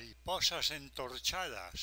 mariposas entorchadas